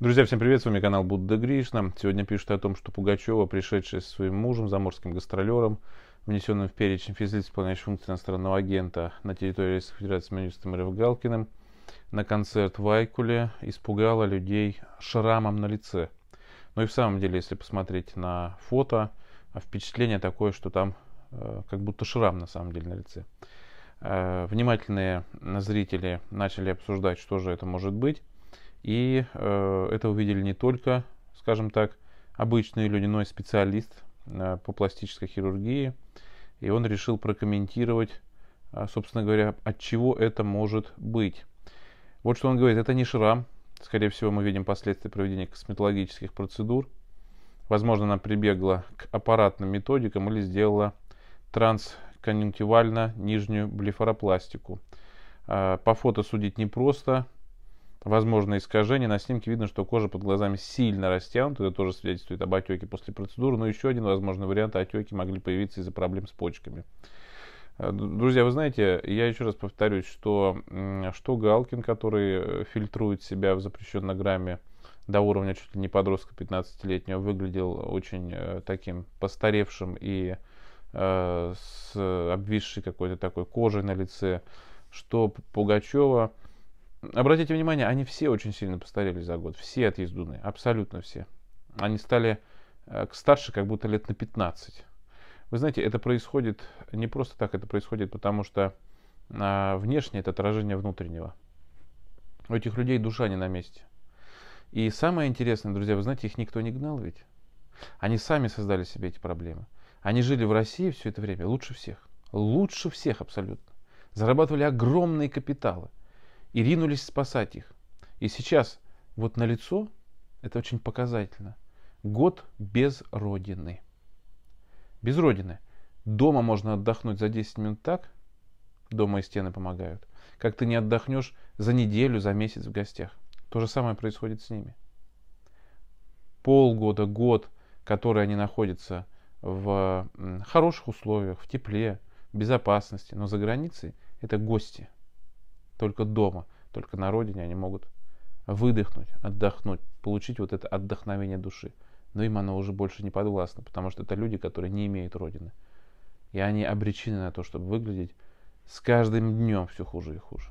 Друзья, всем привет, с вами канал Будда Гришна. Сегодня пишут о том, что Пугачева, пришедшая со своим мужем, заморским гастролером, внесенным в перечень физлиц, исполняющих функции иностранного агента на территории Российской Федерации министром РФ Галкиным, на концерт в Айкуле испугала людей шрамом на лице. Но ну и в самом деле, если посмотреть на фото, а впечатление такое, что там э, как будто шрам на самом деле на лице. Э, внимательные зрители начали обсуждать, что же это может быть. И э, это увидели не только, скажем так, обычные люди, но и специалист э, по пластической хирургии. И он решил прокомментировать, э, собственно говоря, от чего это может быть. Вот что он говорит, это не шрам. Скорее всего, мы видим последствия проведения косметологических процедур. Возможно, она прибегла к аппаратным методикам или сделала трансконъюнктивально нижнюю блефаропластику. А, по фото судить непросто, возможно искажение. На снимке видно, что кожа под глазами сильно растянута. Это тоже свидетельствует об отеке после процедуры. Но еще один возможный вариант – отеки могли появиться из-за проблем с почками. Э, друзья, вы знаете, я еще раз повторюсь, что, что Галкин, который э, фильтрует себя в запрещенной грамме до уровня чуть ли не подростка 15-летнего, выглядел очень э, таким постаревшим и э, с обвисшей какой-то такой кожей на лице, что Пугачева – Обратите внимание, они все очень сильно постарели за год. Все отъездуны, абсолютно все. Они стали э, старше как будто лет на 15. Вы знаете, это происходит не просто так, это происходит потому, что а, внешнее это отражение внутреннего. У этих людей душа не на месте. И самое интересное, друзья, вы знаете, их никто не гнал ведь. Они сами создали себе эти проблемы. Они жили в России все это время лучше всех. Лучше всех абсолютно. Зарабатывали огромные капиталы и ринулись спасать их. И сейчас вот на лицо, это очень показательно, год без родины. Без родины. Дома можно отдохнуть за 10 минут так, дома и стены помогают, как ты не отдохнешь за неделю, за месяц в гостях. То же самое происходит с ними. Полгода, год, которые они находятся в хороших условиях, в тепле, в безопасности, но за границей это гости – только дома, только на родине они могут выдохнуть, отдохнуть, получить вот это отдохновение души. Но им оно уже больше не подвластно, потому что это люди, которые не имеют родины. И они обречены на то, чтобы выглядеть с каждым днем все хуже и хуже.